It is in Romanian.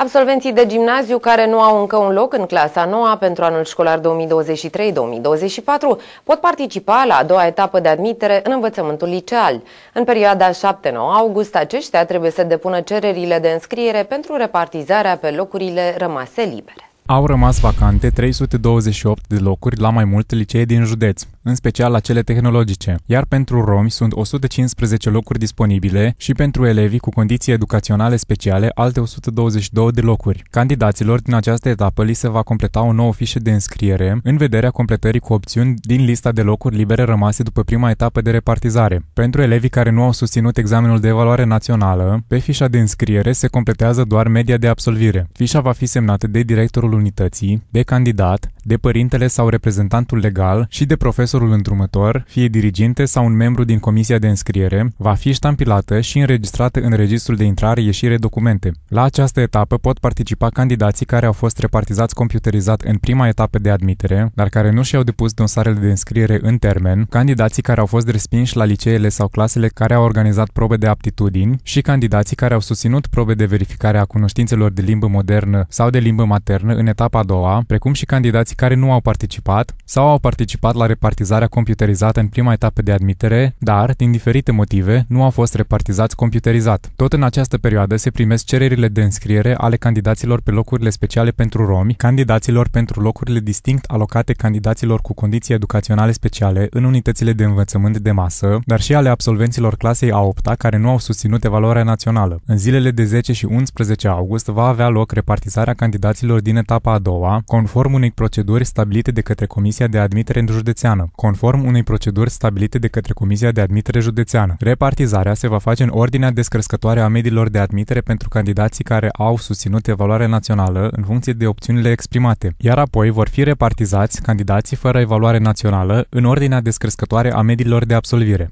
Absolvenții de gimnaziu care nu au încă un loc în clasa noua pentru anul școlar 2023-2024 pot participa la a doua etapă de admitere în învățământul liceal. În perioada 7-9 august aceștia trebuie să depună cererile de înscriere pentru repartizarea pe locurile rămase libere. Au rămas vacante 328 de locuri la mai multe licee din județ, în special la cele tehnologice, iar pentru romi sunt 115 locuri disponibile și pentru elevii cu condiții educaționale speciale alte 122 de locuri. Candidaților din această etapă li se va completa o nouă fișă de înscriere în vederea completării cu opțiuni din lista de locuri libere rămase după prima etapă de repartizare. Pentru elevii care nu au susținut examenul de evaluare națională, pe fișa de înscriere se completează doar media de absolvire. Fișa va fi semnată de directorul unității de candidat de părintele sau reprezentantul legal și de profesorul îndrumător, fie diriginte sau un membru din comisia de înscriere, va fi ștampilată și înregistrată în registrul de intrare-ieșire documente. La această etapă pot participa candidații care au fost repartizați computerizat în prima etapă de admitere, dar care nu și-au depus dosarele de înscriere în termen, candidații care au fost respinși la liceele sau clasele care au organizat probe de aptitudini și candidații care au susținut probe de verificare a cunoștințelor de limbă modernă sau de limbă maternă în etapa a doua, precum și candidații care nu au participat sau au participat la repartizarea computerizată în prima etapă de admitere, dar, din diferite motive, nu au fost repartizați computerizat. Tot în această perioadă se primesc cererile de înscriere ale candidaților pe locurile speciale pentru romi, candidaților pentru locurile distinct alocate candidaților cu condiții educaționale speciale în unitățile de învățământ de masă, dar și ale absolvenților clasei a 8 care nu au susținut evaluarea națională. În zilele de 10 și 11 august va avea loc repartizarea candidaților din etapa a doua, conform unei proceduri proceduri stabilite de către Comisia de Admitere Județeană, conform unei proceduri stabilite de către Comisia de Admitere Județeană. Repartizarea se va face în ordinea descrescătoare a mediilor de admitere pentru candidații care au susținut evaluarea națională în funcție de opțiunile exprimate, iar apoi vor fi repartizați candidații fără evaluare națională în ordinea descrescătoare a mediilor de absolvire.